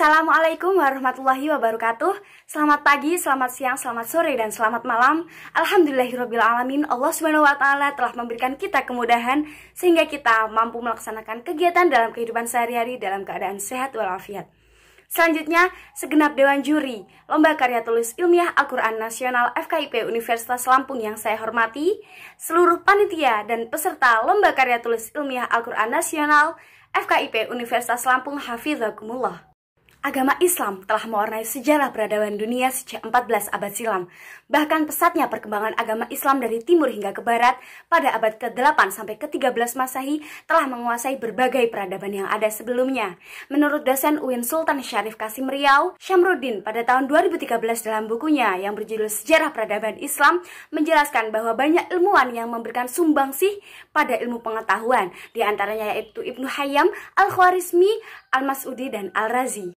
Assalamualaikum warahmatullahi wabarakatuh Selamat pagi, selamat siang, selamat sore, dan selamat malam Alhamdulillahirrabbilalamin Allah subhanahu wa ta'ala telah memberikan kita kemudahan Sehingga kita mampu melaksanakan kegiatan dalam kehidupan sehari-hari dalam keadaan sehat walafiat Selanjutnya, segenap Dewan Juri Lomba Karya Tulis Ilmiah Al-Quran Nasional FKIP Universitas Lampung yang saya hormati Seluruh panitia dan peserta Lomba Karya Tulis Ilmiah Al-Quran Nasional FKIP Universitas Lampung Hafizahkumullah agama Islam telah mewarnai sejarah peradaban dunia sejak 14 abad silam. Bahkan pesatnya perkembangan agama Islam dari timur hingga ke barat pada abad ke-8 sampai ke-13 Masehi telah menguasai berbagai peradaban yang ada sebelumnya. Menurut dosen UIN Sultan Syarif Kasim Riau, Syamruddin pada tahun 2013 dalam bukunya yang berjudul Sejarah Peradaban Islam menjelaskan bahwa banyak ilmuwan yang memberikan sumbangsih pada ilmu pengetahuan, diantaranya yaitu Ibnu Hayyam, Al-Khwarizmi, Al-Mas'udi, dan Al-Razi.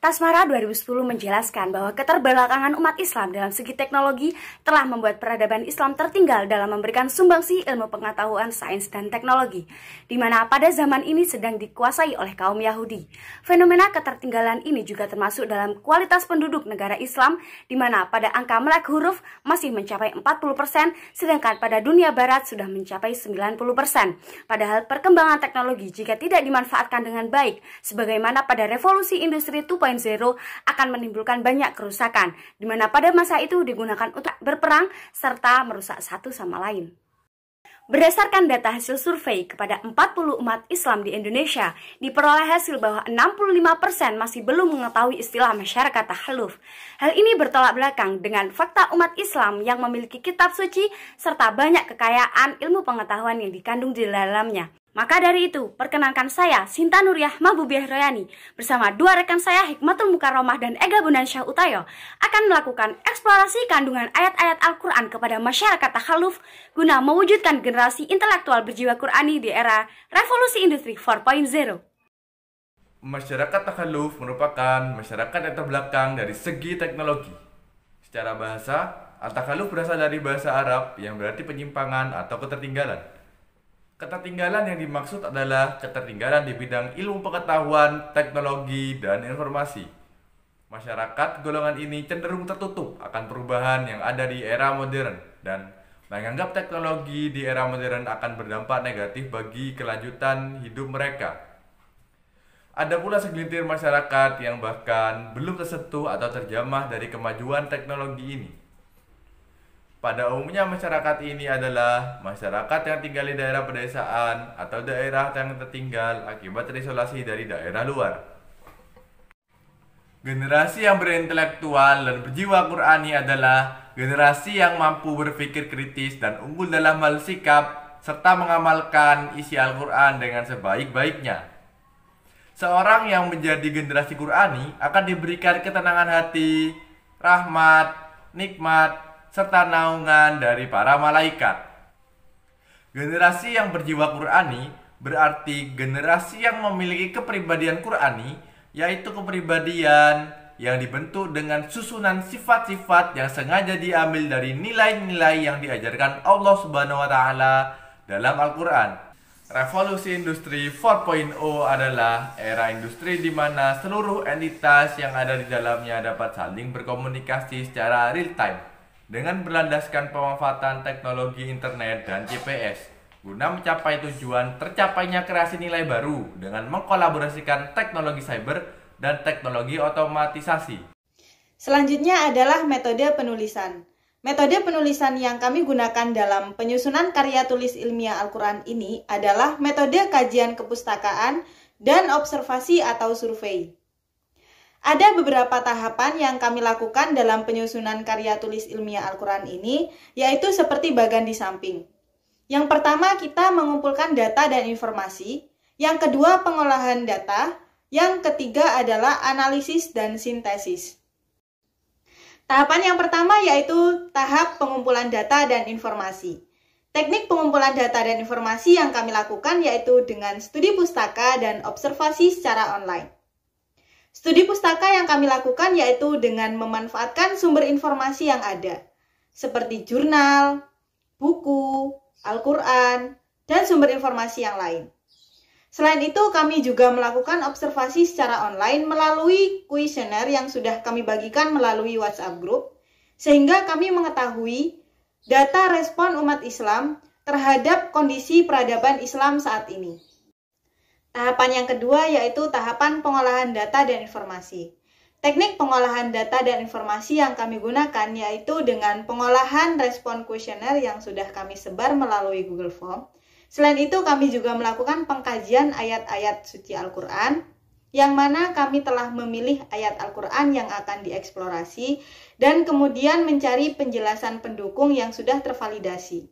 Tasmara 2010 menjelaskan bahwa keterbelakangan umat Islam dalam segi teknologi telah membuat peradaban Islam tertinggal dalam memberikan sumbangsih ilmu pengetahuan sains dan teknologi, di mana pada zaman ini sedang dikuasai oleh kaum Yahudi. Fenomena ketertinggalan ini juga termasuk dalam kualitas penduduk negara Islam, di mana pada angka melek huruf masih mencapai 40%, sedangkan pada dunia barat sudah mencapai 90%. Padahal perkembangan teknologi jika tidak dimanfaatkan dengan baik, sebagaimana pada revolusi industri 2 akan menimbulkan banyak kerusakan, di mana pada masa itu digunakan untuk berperang serta merusak satu sama lain. Berdasarkan data hasil survei kepada 40 umat Islam di Indonesia, diperoleh hasil bahwa 65% masih belum mengetahui istilah masyarakat tahluf. Hal ini bertolak belakang dengan fakta umat Islam yang memiliki kitab suci serta banyak kekayaan ilmu pengetahuan yang dikandung di dalamnya. Maka dari itu, perkenankan saya, Sinta Nuriyah Mabubiah Royani, bersama dua rekan saya Hikmatul Mukaromah dan Ega Bonansyah Utayo, akan melakukan eksplorasi kandungan ayat-ayat Al-Quran kepada masyarakat takhaluf guna mewujudkan generasi intelektual berjiwa Qurani di era Revolusi Industri 4.0. Masyarakat takhaluf merupakan masyarakat yang terbelakang dari segi teknologi. Secara bahasa, Al-Takhaluf berasal dari bahasa Arab yang berarti penyimpangan atau ketertinggalan Ketertinggalan yang dimaksud adalah ketertinggalan di bidang ilmu pengetahuan, teknologi, dan informasi. Masyarakat golongan ini cenderung tertutup akan perubahan yang ada di era modern dan menganggap teknologi di era modern akan berdampak negatif bagi kelanjutan hidup mereka. Ada pula segelintir masyarakat yang bahkan belum tersentuh atau terjamah dari kemajuan teknologi ini. Pada umumnya masyarakat ini adalah masyarakat yang tinggal di daerah pedesaan atau daerah yang tertinggal akibat terisolasi dari daerah luar. Generasi yang berintelektual dan berjiwa Qurani adalah generasi yang mampu berpikir kritis dan unggul dalam hal sikap serta mengamalkan isi Al-Quran dengan sebaik-baiknya. Seorang yang menjadi generasi Qurani akan diberikan ketenangan hati, rahmat, nikmat, serta naungan dari para malaikat. Generasi yang berjiwa Qurani berarti generasi yang memiliki kepribadian Qurani, yaitu kepribadian yang dibentuk dengan susunan sifat-sifat yang sengaja diambil dari nilai-nilai yang diajarkan Allah Subhanahu wa taala dalam Al-Qur'an. Revolusi industri 4.0 adalah era industri di mana seluruh entitas yang ada di dalamnya dapat saling berkomunikasi secara real time. Dengan berlandaskan pemanfaatan teknologi internet dan GPS, guna mencapai tujuan tercapainya kreasi nilai baru dengan mengkolaborasikan teknologi cyber dan teknologi otomatisasi. Selanjutnya adalah metode penulisan. Metode penulisan yang kami gunakan dalam penyusunan karya tulis ilmiah Al-Quran ini adalah metode kajian kepustakaan dan observasi atau survei. Ada beberapa tahapan yang kami lakukan dalam penyusunan karya tulis ilmiah Al-Quran ini, yaitu seperti bagan di samping. Yang pertama, kita mengumpulkan data dan informasi. Yang kedua, pengolahan data. Yang ketiga adalah analisis dan sintesis. Tahapan yang pertama yaitu tahap pengumpulan data dan informasi. Teknik pengumpulan data dan informasi yang kami lakukan yaitu dengan studi pustaka dan observasi secara online. Studi pustaka yang kami lakukan yaitu dengan memanfaatkan sumber informasi yang ada, seperti jurnal, buku, Al-Quran, dan sumber informasi yang lain. Selain itu, kami juga melakukan observasi secara online melalui kuesioner yang sudah kami bagikan melalui WhatsApp group, sehingga kami mengetahui data respon umat Islam terhadap kondisi peradaban Islam saat ini. Tahapan yang kedua yaitu tahapan pengolahan data dan informasi. Teknik pengolahan data dan informasi yang kami gunakan yaitu dengan pengolahan respon kuesioner yang sudah kami sebar melalui Google Form. Selain itu, kami juga melakukan pengkajian ayat-ayat suci Al-Quran, yang mana kami telah memilih ayat Al-Quran yang akan dieksplorasi dan kemudian mencari penjelasan pendukung yang sudah tervalidasi.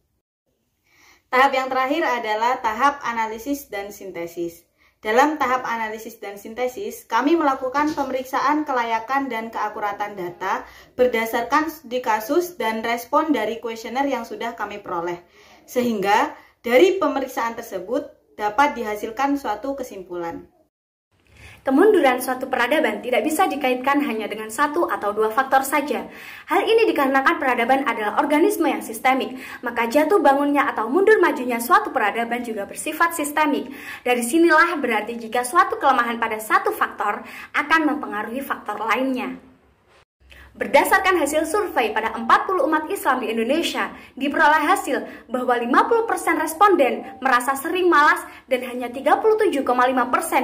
Tahap yang terakhir adalah tahap analisis dan sintesis. Dalam tahap analisis dan sintesis, kami melakukan pemeriksaan kelayakan dan keakuratan data berdasarkan di kasus dan respon dari kuesioner yang sudah kami peroleh. Sehingga dari pemeriksaan tersebut dapat dihasilkan suatu kesimpulan. Kemunduran suatu peradaban tidak bisa dikaitkan hanya dengan satu atau dua faktor saja. Hal ini dikarenakan peradaban adalah organisme yang sistemik, maka jatuh bangunnya atau mundur majunya suatu peradaban juga bersifat sistemik. Dari sinilah berarti jika suatu kelemahan pada satu faktor akan mempengaruhi faktor lainnya. Berdasarkan hasil survei pada 40 umat Islam di Indonesia, diperoleh hasil bahwa 50% responden merasa sering malas dan hanya 37,5%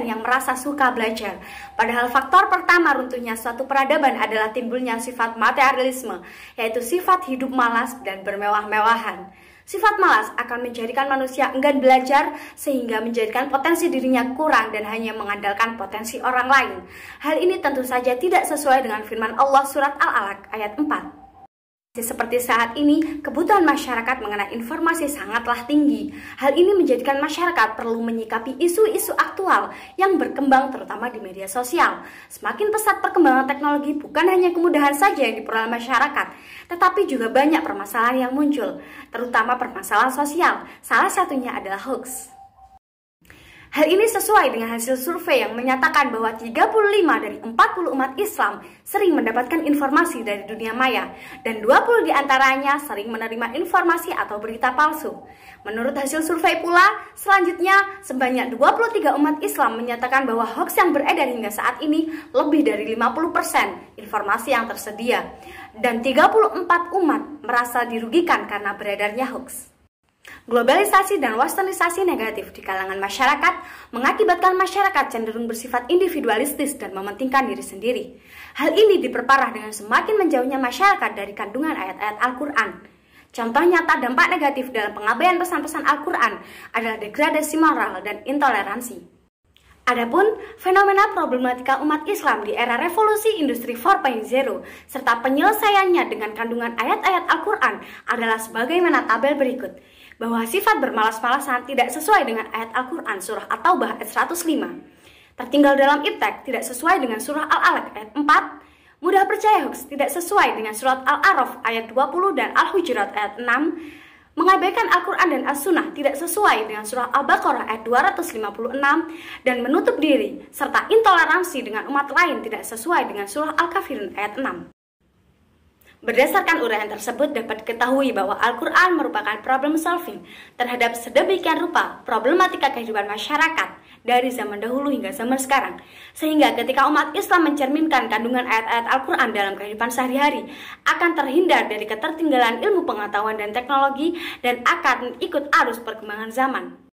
yang merasa suka belajar. Padahal faktor pertama runtuhnya suatu peradaban adalah timbulnya sifat materialisme, yaitu sifat hidup malas dan bermewah-mewahan. Sifat malas akan menjadikan manusia enggan belajar sehingga menjadikan potensi dirinya kurang dan hanya mengandalkan potensi orang lain. Hal ini tentu saja tidak sesuai dengan firman Allah surat Al-Alaq ayat 4. Seperti saat ini, kebutuhan masyarakat mengenai informasi sangatlah tinggi. Hal ini menjadikan masyarakat perlu menyikapi isu-isu aktual yang berkembang terutama di media sosial. Semakin pesat perkembangan teknologi, bukan hanya kemudahan saja yang diperoleh masyarakat, tetapi juga banyak permasalahan yang muncul, terutama permasalahan sosial. Salah satunya adalah hoax. Hal ini sesuai dengan hasil survei yang menyatakan bahwa 35 dari 40 umat Islam sering mendapatkan informasi dari dunia maya dan 20 diantaranya sering menerima informasi atau berita palsu. Menurut hasil survei pula, selanjutnya sebanyak 23 umat Islam menyatakan bahwa hoax yang beredar hingga saat ini lebih dari 50% informasi yang tersedia dan 34 umat merasa dirugikan karena beredarnya hoax. Globalisasi dan westernisasi negatif di kalangan masyarakat mengakibatkan masyarakat cenderung bersifat individualistis dan mementingkan diri sendiri. Hal ini diperparah dengan semakin menjauhnya masyarakat dari kandungan ayat-ayat Al-Quran. Contoh nyata dampak negatif dalam pengabaian pesan-pesan Al-Quran adalah degradasi moral dan intoleransi. Adapun fenomena problematika umat Islam di era revolusi industri 4.0 serta penyelesaiannya dengan kandungan ayat-ayat Al-Quran adalah sebagaimana tabel berikut bahwa sifat bermalas-malasan tidak sesuai dengan ayat Al-Quran surah atau taubah ayat 105. Tertinggal dalam iptek tidak sesuai dengan surah Al-Alaq ayat 4. Mudah percaya hoax tidak sesuai dengan surat Al-Araf ayat 20 dan Al-Hujurat ayat 6. Mengabaikan Al-Quran dan As-Sunnah tidak sesuai dengan surah Al-Baqarah ayat 256 dan menutup diri serta intoleransi dengan umat lain tidak sesuai dengan surah al kafirin ayat 6. Berdasarkan uraian tersebut dapat diketahui bahwa Al-Quran merupakan problem solving terhadap sedemikian rupa problematika kehidupan masyarakat dari zaman dahulu hingga zaman sekarang. Sehingga ketika umat Islam mencerminkan kandungan ayat-ayat Al-Quran dalam kehidupan sehari-hari, akan terhindar dari ketertinggalan ilmu pengetahuan dan teknologi dan akan ikut arus perkembangan zaman.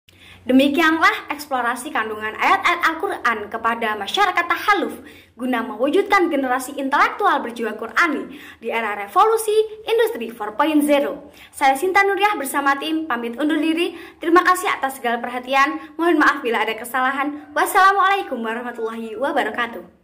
Demikianlah eksplorasi kandungan ayat-ayat Al-Quran kepada masyarakat tahaluf guna mewujudkan generasi intelektual berjiwa Qurani di era revolusi industri 4.0. Saya Sinta Nuriah bersama tim pamit undur diri. Terima kasih atas segala perhatian. Mohon maaf bila ada kesalahan. Wassalamualaikum warahmatullahi wabarakatuh.